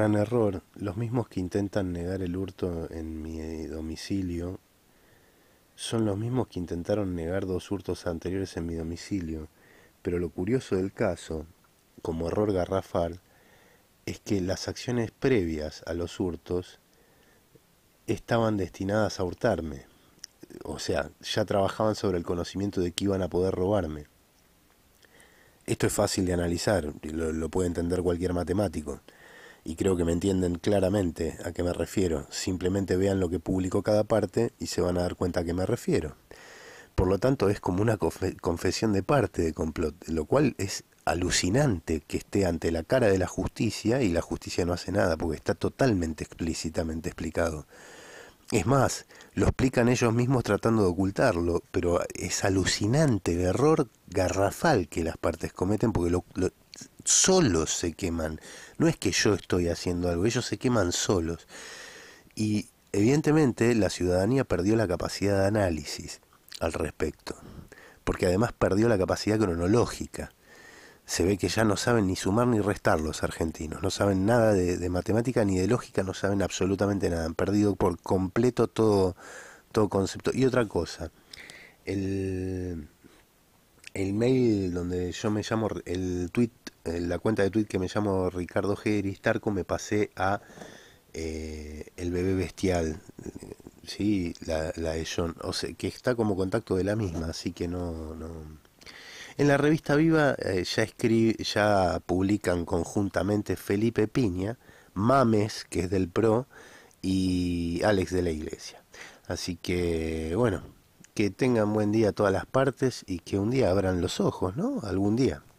Gran error. Los mismos que intentan negar el hurto en mi eh, domicilio son los mismos que intentaron negar dos hurtos anteriores en mi domicilio. Pero lo curioso del caso, como error garrafal, es que las acciones previas a los hurtos estaban destinadas a hurtarme. O sea, ya trabajaban sobre el conocimiento de que iban a poder robarme. Esto es fácil de analizar, lo puede entender cualquier matemático y creo que me entienden claramente a qué me refiero. Simplemente vean lo que publicó cada parte y se van a dar cuenta a qué me refiero. Por lo tanto, es como una confesión de parte de complot, lo cual es alucinante que esté ante la cara de la justicia y la justicia no hace nada, porque está totalmente explícitamente explicado. Es más, lo explican ellos mismos tratando de ocultarlo, pero es alucinante el error garrafal que las partes cometen, porque lo, lo solos se queman. No es que yo estoy haciendo algo, ellos se queman solos. Y evidentemente la ciudadanía perdió la capacidad de análisis al respecto, porque además perdió la capacidad cronológica. Se ve que ya no saben ni sumar ni restar los argentinos, no saben nada de, matemática ni de lógica, no saben absolutamente nada, han perdido por completo todo, todo concepto. Y otra cosa, el, el mail donde yo me llamo, el tweet la cuenta de tweet que me llamo Ricardo G. Aristarco me pasé a eh, el bebé bestial, sí, la, de o sea, que está como contacto de la misma, así que no, no. En la revista Viva eh, ya, ya publican conjuntamente Felipe Piña, Mames, que es del PRO, y Alex de la Iglesia. Así que, bueno, que tengan buen día todas las partes y que un día abran los ojos, ¿no? Algún día.